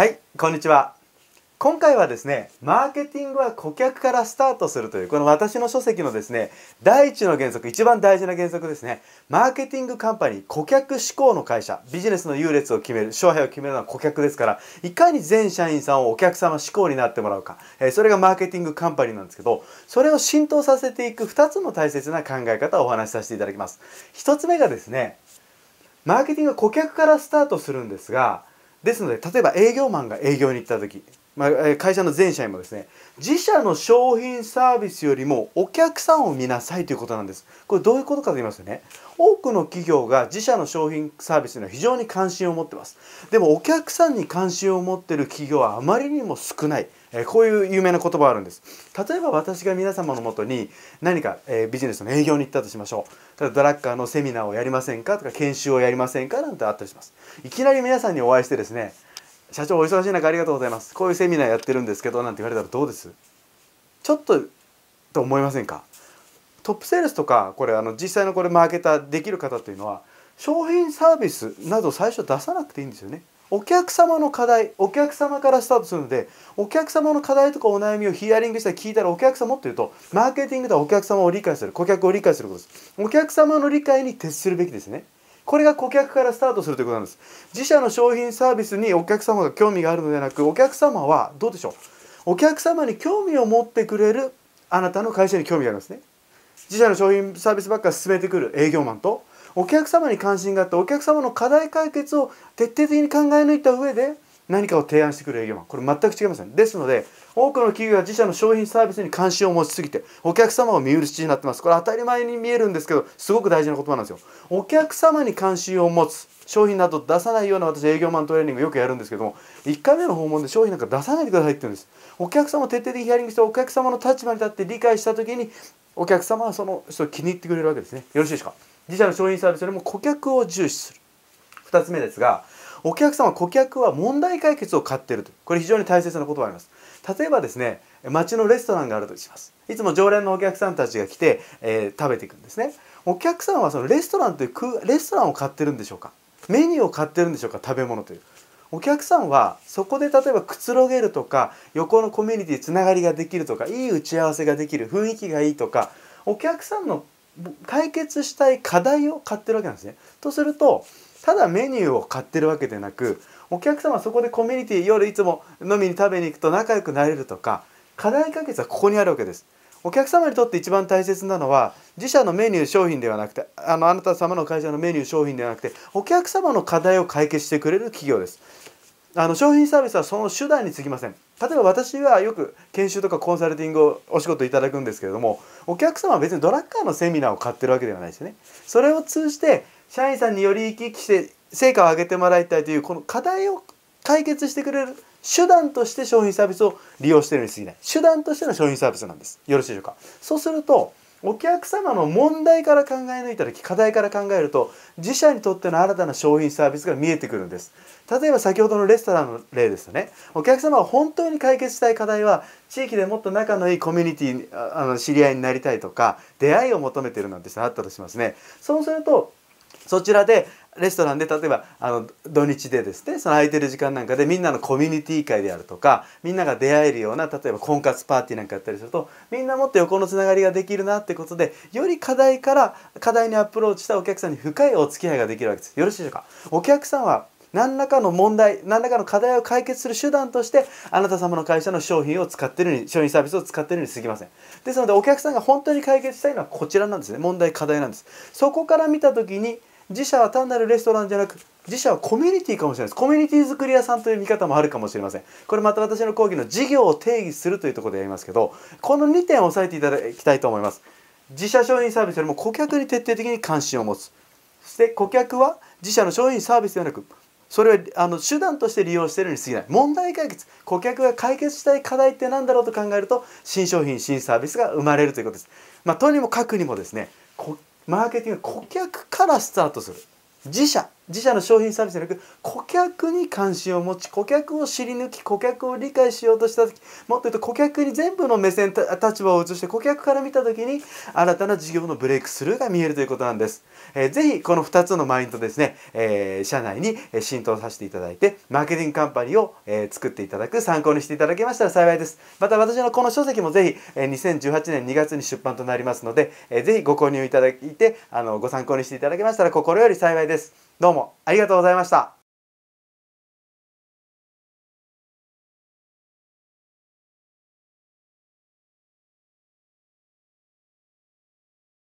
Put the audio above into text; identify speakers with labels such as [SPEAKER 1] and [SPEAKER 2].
[SPEAKER 1] はいこんにちは今回はですねマーケティングは顧客からスタートするというこの私の書籍のですね第一の原則一番大事な原則ですねマーケティングカンパニー顧客志向の会社ビジネスの優劣を決める勝敗を決めるのは顧客ですからいかに全社員さんをお客様志向になってもらうか、えー、それがマーケティングカンパニーなんですけどそれを浸透させていく2つの大切な考え方をお話しさせていただきます1つ目がですねマーケティングは顧客からスタートするんですがですので例えば営業マンが営業に行った時、まあ、会社の全社員もですね自社の商品サービスよりもお客さんを見なさいということなんですこれどういうことかと言いますとね多くの企業が自社の商品サービスには非常に関心を持ってますでもお客さんに関心を持ってる企業はあまりにも少ないえこういう有名な言葉あるんです例えば私が皆様のもとに何か、えビジネスの営業に行ったとしましょうただドラッカーのセミナーをやりませんかとか研修をやりませんかなんてあったりしますいきなり皆さんにお会いしてですね社長お忙しい中ありがとうございますこういうセミナーやってるんですけどなんて言われたらどうですちょっとと思いませんかトップセールスとかこれあの実際のこれマーケターできる方というのは商品サービスなど最初出さなくていいんですよねお客様の課題お客様からスタートするのでお客様の課題とかお悩みをヒアリングしたり聞いたらお客様っていうとマーケティングではお客様を理解する顧客を理解することですお客様の理解に徹するべきですねこれが顧客からスタートするということなんです自社の商品サービスにお客様が興味があるのではなくお客様はどうでしょうお客様に興味を持ってくれるあなたの会社に興味がありますね自社の商品サービスばっか進めてくる営業マンとお客様に関心があってお客様の課題解決を徹底的に考え抜いた上で何かを提案してくる営業マンこれ全く違いませんですので多くの企業が自社の商品サービスに関心を持ちすぎてお客様を見売りしになってますこれ当たり前に見えるんですけどすごく大事な言葉なんですよお客様に関心を持つ商品など出さないような私営業マントレーニングよくやるんですけども1回目の訪問で商品なんか出さないでくださいって言うんですお客様を徹底的にヒアリングしてお客様の立場に立って理解した時にお客様はその人を気に入ってくれるわけですねよろしいですか自社の商品サービスよりも顧客を重視する2つ目ですがお客様顧客は問題解決を買っているとこれ非常に大切なことがあります例えばですね町のレストランがあるとしますいつも常連のお客さんたちが来て、えー、食べていくんですねお客さんはそのレストランというレストランを買ってるんでしょうかメニューを買ってるんでしょうか食べ物というお客さんはそこで例えばくつろげるとか横のコミュニティつながりができるとかいい打ち合わせができる雰囲気がいいとかお客さんの解決したい課題を買ってるわけなんですね。とするとただメニューを買ってるわけでなくお客様そこでコミュニティ夜いつも飲みに食べに行くと仲良くなれるとか課題解決はここにあるわけです。お客様にとって一番大切なのは自社のメニュー商品ではなくてあのあなた様の会社のメニュー商品ではなくてお客様の課題を解決してくれる企業ですあの商品サービスはその手段につきません例えば私はよく研修とかコンサルティングをお仕事いただくんですけれどもお客様は別にドラッカーのセミナーを買ってるわけではないですよねそれを通じて社員さんにより生き生きして成果を上げてもらいたいというこの課題を解決してくれる手段として商品サービスを利用してるにすぎない手段としての商品サービスなんですよろしいでしょうかそうするとお客様の問題から考え抜いた時課題から考えると自社にとっての新たな商品サービスが見えてくるんです例えば先ほどのレストランの例ですねお客様は本当に解決したい課題は地域でもっと仲のいいコミュニティあの知り合いになりたいとか出会いを求めてるなんてあったとしますねそうするとそちらでレストランで例えばあの土日でですねその空いてる時間なんかでみんなのコミュニティ会であるとかみんなが出会えるような例えば婚活パーティーなんかやったりするとみんなもっと横のつながりができるなってことでより課題から課題にアプローチしたお客さんに深いお付き合いができるわけです。よろしいでしょうかお客さんは何らかの問題何らかの課題を解決する手段としてあなた様の会社の商品を使ってるに商品サービスを使ってるにすぎませんですのでお客さんが本当に解決したいのはこちらなんですね問題課題なんですそこから見た時に自社は単なるレストランじゃなく自社はコミュニティかもしれないですコミュニティ作り屋さんという見方もあるかもしれませんこれまた私の講義の事業を定義するというところでやりますけどこの2点を押さえていただきたいと思います自社商品サービスよりも顧客に徹底的に関心を持つそして顧客は自社の商品サービスではなくそれをあの手段として利用しているに過ぎない問題解決顧客が解決したい課題って何だろうと考えると新商品新サービスが生まれるということです、まあ、とにもかくにもですねマーケティング顧客からスタートする自社自社の商品サービスじゃなく顧客に関心を持ち顧客を知り抜き顧客を理解しようとした時もっと言うと顧客に全部の目線立場を移して顧客から見た時に新たな事業のブレイクスルーが見えるということなんです。えー、ぜひこの2つのマインドですね、えー、社内に浸透させていただいてマーケティングカンパニーを、えー、作っていただく参考にしていただけましたら幸いです。また私のこの書籍もぜひ、えー、2018年2月に出版となりますので、えー、ぜひご購入いただいてあのご参考にしていただけましたら心より幸いです。どうもありがとうございました。